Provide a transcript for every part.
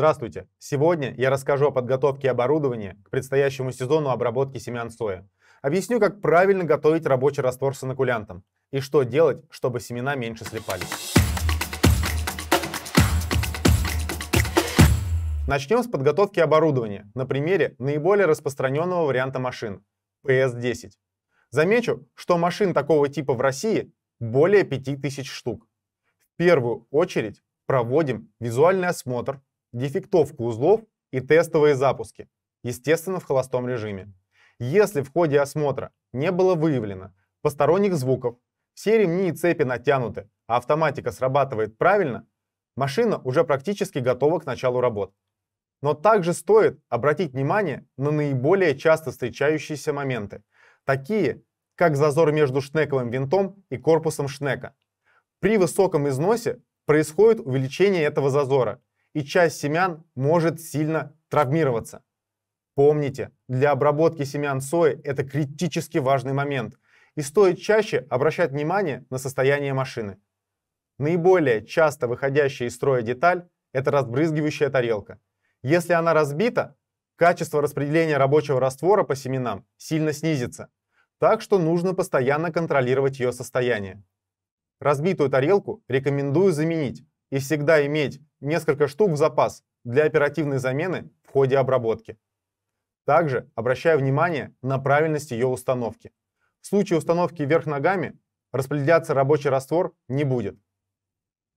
Здравствуйте! Сегодня я расскажу о подготовке оборудования к предстоящему сезону обработки семян соя. Объясню, как правильно готовить рабочий раствор с инокулянтом и что делать, чтобы семена меньше слепались. Начнем с подготовки оборудования на примере наиболее распространенного варианта машин – PS10. Замечу, что машин такого типа в России более 5000 штук. В первую очередь проводим визуальный осмотр дефектовку узлов и тестовые запуски, естественно, в холостом режиме. Если в ходе осмотра не было выявлено посторонних звуков, все ремни и цепи натянуты, а автоматика срабатывает правильно, машина уже практически готова к началу работ. Но также стоит обратить внимание на наиболее часто встречающиеся моменты, такие как зазор между шнековым винтом и корпусом шнека. При высоком износе происходит увеличение этого зазора, и часть семян может сильно травмироваться. Помните, для обработки семян сои это критически важный момент, и стоит чаще обращать внимание на состояние машины. Наиболее часто выходящая из строя деталь – это разбрызгивающая тарелка. Если она разбита, качество распределения рабочего раствора по семенам сильно снизится, так что нужно постоянно контролировать ее состояние. Разбитую тарелку рекомендую заменить и всегда иметь несколько штук в запас для оперативной замены в ходе обработки. Также обращаю внимание на правильность ее установки. В случае установки вверх ногами распределяться рабочий раствор не будет.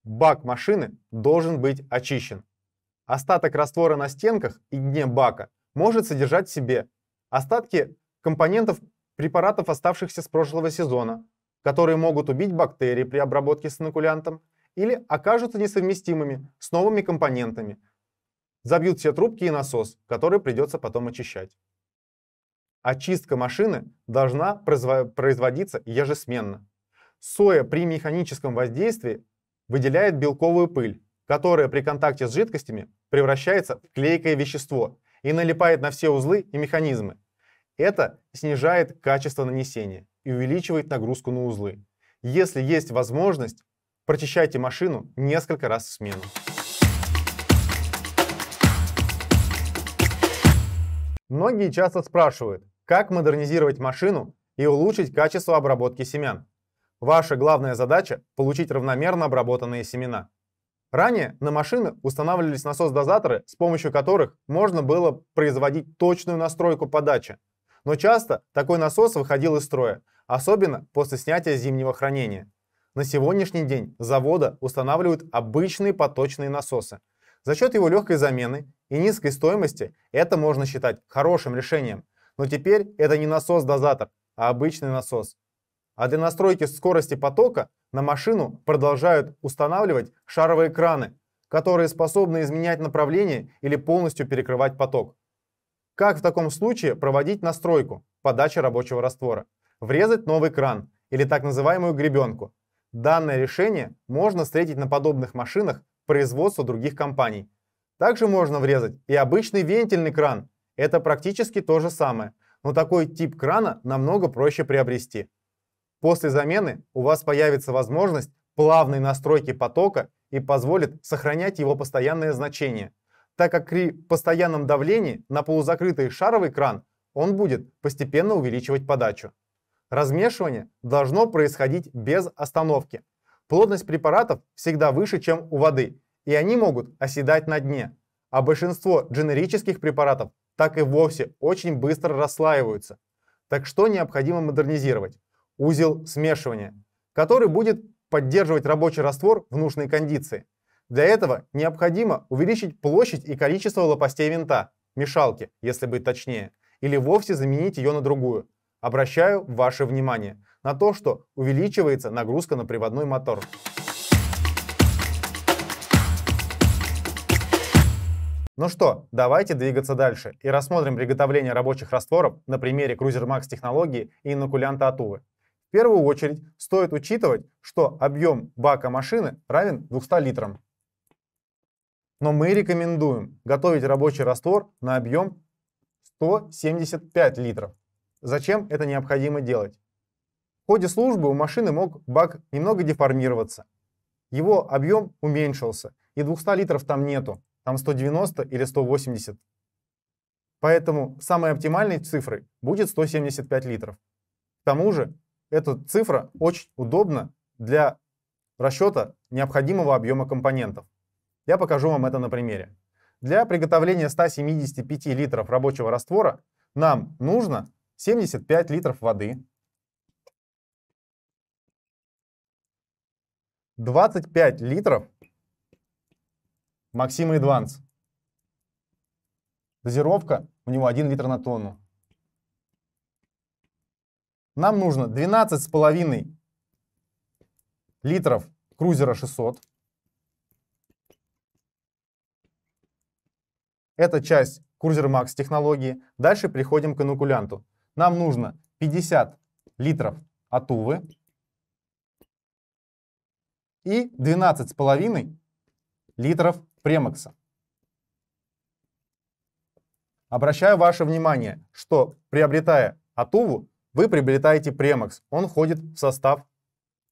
Бак машины должен быть очищен. Остаток раствора на стенках и дне бака может содержать в себе остатки компонентов препаратов, оставшихся с прошлого сезона, которые могут убить бактерии при обработке с инокулянтом, или окажутся несовместимыми с новыми компонентами. Забьют все трубки и насос, которые придется потом очищать. Очистка машины должна производиться ежесменно. Соя при механическом воздействии выделяет белковую пыль, которая при контакте с жидкостями превращается в клейкое вещество и налипает на все узлы и механизмы. Это снижает качество нанесения и увеличивает нагрузку на узлы. Если есть возможность, Прочищайте машину несколько раз в смену. Многие часто спрашивают, как модернизировать машину и улучшить качество обработки семян. Ваша главная задача – получить равномерно обработанные семена. Ранее на машины устанавливались насос-дозаторы, с помощью которых можно было производить точную настройку подачи. Но часто такой насос выходил из строя, особенно после снятия зимнего хранения. На сегодняшний день завода устанавливают обычные поточные насосы. За счет его легкой замены и низкой стоимости это можно считать хорошим решением. Но теперь это не насос-дозатор, а обычный насос. А для настройки скорости потока на машину продолжают устанавливать шаровые краны, которые способны изменять направление или полностью перекрывать поток. Как в таком случае проводить настройку подачи рабочего раствора? Врезать новый кран или так называемую гребенку, Данное решение можно встретить на подобных машинах производства других компаний. Также можно врезать и обычный вентильный кран. Это практически то же самое, но такой тип крана намного проще приобрести. После замены у вас появится возможность плавной настройки потока и позволит сохранять его постоянное значение, так как при постоянном давлении на полузакрытый шаровый кран он будет постепенно увеличивать подачу. Размешивание должно происходить без остановки. Плотность препаратов всегда выше, чем у воды, и они могут оседать на дне. А большинство дженерических препаратов так и вовсе очень быстро расслаиваются. Так что необходимо модернизировать? Узел смешивания, который будет поддерживать рабочий раствор в нужной кондиции. Для этого необходимо увеличить площадь и количество лопастей винта, мешалки, если быть точнее, или вовсе заменить ее на другую. Обращаю ваше внимание на то, что увеличивается нагрузка на приводной мотор. Ну что, давайте двигаться дальше и рассмотрим приготовление рабочих растворов на примере Cruiser Max технологии и инокулянта от Увы. В первую очередь стоит учитывать, что объем бака машины равен 200 литрам. Но мы рекомендуем готовить рабочий раствор на объем 175 литров зачем это необходимо делать. В ходе службы у машины мог бак немного деформироваться. Его объем уменьшился, и 200 литров там нету, там 190 или 180. Поэтому самой оптимальной цифрой будет 175 литров. К тому же, эта цифра очень удобна для расчета необходимого объема компонентов. Я покажу вам это на примере. Для приготовления 175 литров рабочего раствора нам нужно 75 литров воды, 25 литров Максима Эдванс. Дозировка у него 1 литр на тонну. Нам нужно 12,5 литров крузера 600. Это часть Крузер Макс технологии. Дальше переходим к инокулянту. Нам нужно 50 литров отувы и 12,5 литров премакса. Обращаю ваше внимание, что приобретая отуву, вы приобретаете премакс, Он входит в состав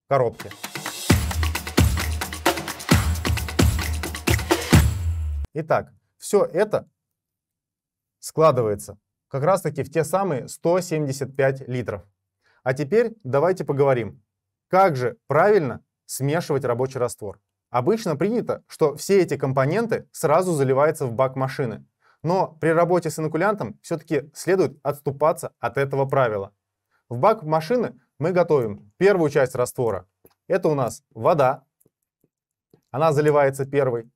коробки. Итак, все это складывается как раз таки в те самые 175 литров. А теперь давайте поговорим, как же правильно смешивать рабочий раствор. Обычно принято, что все эти компоненты сразу заливаются в бак машины. Но при работе с инокулянтом все-таки следует отступаться от этого правила. В бак машины мы готовим первую часть раствора. Это у нас вода, она заливается первой.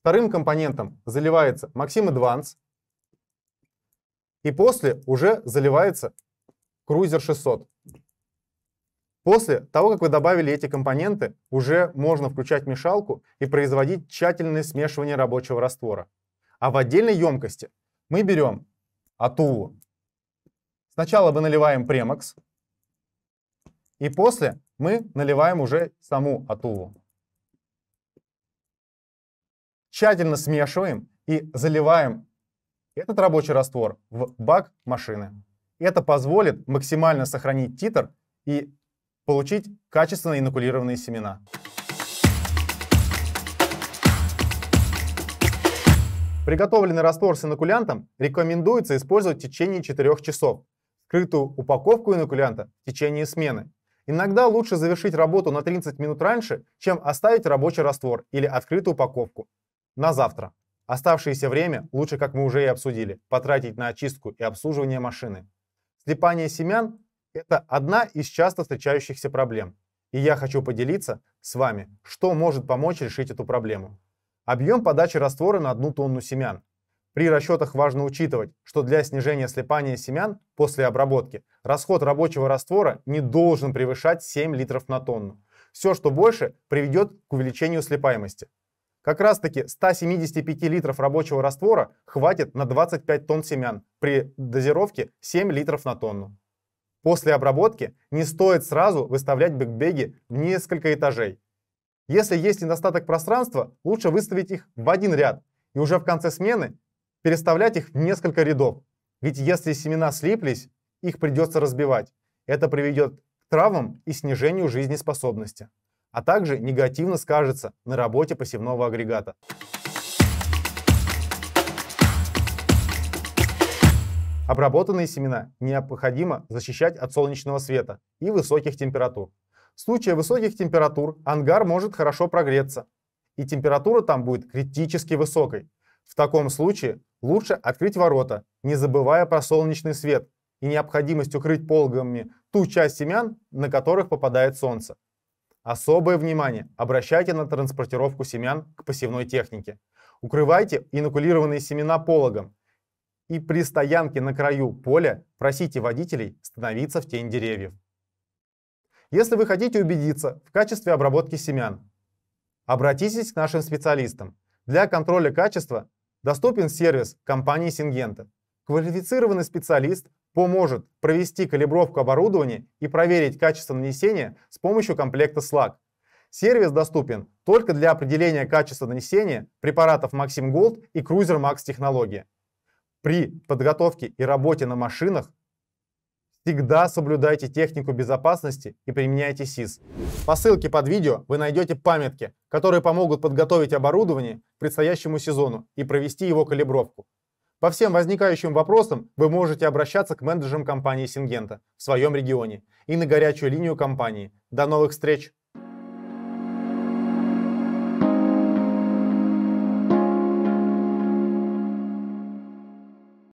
Вторым компонентом заливается Maxim Advance, и после уже заливается крузер 600. После того, как вы добавили эти компоненты, уже можно включать мешалку и производить тщательное смешивание рабочего раствора. А в отдельной емкости мы берем атулу. Сначала мы наливаем премакс, и после мы наливаем уже саму атулу. Тщательно смешиваем и заливаем этот рабочий раствор в бак машины. Это позволит максимально сохранить титр и получить качественно инокулированные семена. Приготовленный раствор с инокулянтом рекомендуется использовать в течение 4 часов, скрытую упаковку инокулянта в течение смены. Иногда лучше завершить работу на 30 минут раньше, чем оставить рабочий раствор или открытую упаковку на завтра. Оставшееся время лучше, как мы уже и обсудили, потратить на очистку и обслуживание машины. Слипание семян – это одна из часто встречающихся проблем. И я хочу поделиться с вами, что может помочь решить эту проблему. Объем подачи раствора на одну тонну семян. При расчетах важно учитывать, что для снижения слипания семян после обработки расход рабочего раствора не должен превышать 7 литров на тонну. Все, что больше, приведет к увеличению слипаемости. Как раз-таки 175 литров рабочего раствора хватит на 25 тонн семян при дозировке 7 литров на тонну. После обработки не стоит сразу выставлять бэкбеги в несколько этажей. Если есть недостаток пространства, лучше выставить их в один ряд и уже в конце смены переставлять их в несколько рядов. Ведь если семена слиплись, их придется разбивать. Это приведет к травмам и снижению жизнеспособности а также негативно скажется на работе посевного агрегата. Обработанные семена необходимо защищать от солнечного света и высоких температур. В случае высоких температур ангар может хорошо прогреться, и температура там будет критически высокой. В таком случае лучше открыть ворота, не забывая про солнечный свет и необходимость укрыть пологами ту часть семян, на которых попадает солнце. Особое внимание обращайте на транспортировку семян к посевной технике. Укрывайте инокулированные семена пологом. И при стоянке на краю поля просите водителей становиться в тень деревьев. Если вы хотите убедиться в качестве обработки семян, обратитесь к нашим специалистам. Для контроля качества доступен сервис компании Сингента. Квалифицированный специалист поможет провести калибровку оборудования и проверить качество нанесения с помощью комплекта SLAG. Сервис доступен только для определения качества нанесения препаратов Maxim Gold и Cruiser Max технологии. При подготовке и работе на машинах всегда соблюдайте технику безопасности и применяйте СИС. По ссылке под видео вы найдете памятки, которые помогут подготовить оборудование к предстоящему сезону и провести его калибровку. По всем возникающим вопросам вы можете обращаться к менеджерам компании Сингента в своем регионе и на горячую линию компании. До новых встреч!